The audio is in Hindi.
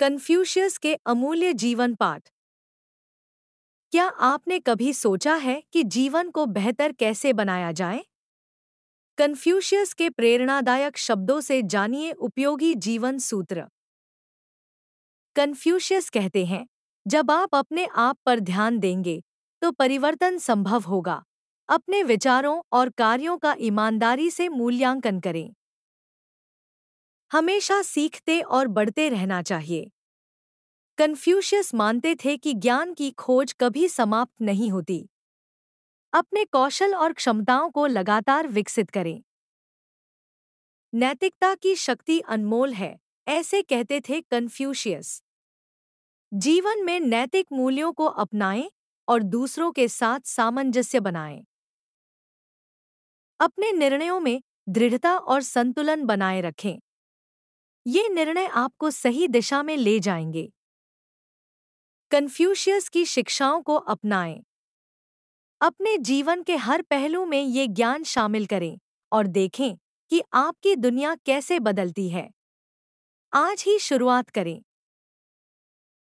कन्फ्यूशियस के अमूल्य जीवन पाठ क्या आपने कभी सोचा है कि जीवन को बेहतर कैसे बनाया जाए कन्फ्यूशियस के प्रेरणादायक शब्दों से जानिए उपयोगी जीवन सूत्र कन्फ्यूशियस कहते हैं जब आप अपने आप पर ध्यान देंगे तो परिवर्तन संभव होगा अपने विचारों और कार्यों का ईमानदारी से मूल्यांकन करें हमेशा सीखते और बढ़ते रहना चाहिए कन्फ्यूशियस मानते थे कि ज्ञान की खोज कभी समाप्त नहीं होती अपने कौशल और क्षमताओं को लगातार विकसित करें नैतिकता की शक्ति अनमोल है ऐसे कहते थे कन्फ्यूशियस जीवन में नैतिक मूल्यों को अपनाएं और दूसरों के साथ सामंजस्य बनाएं अपने निर्णयों में दृढ़ता और संतुलन बनाए रखें ये निर्णय आपको सही दिशा में ले जाएंगे कन्फ्यूशियस की शिक्षाओं को अपनाएं अपने जीवन के हर पहलू में ये ज्ञान शामिल करें और देखें कि आपकी दुनिया कैसे बदलती है आज ही शुरुआत करें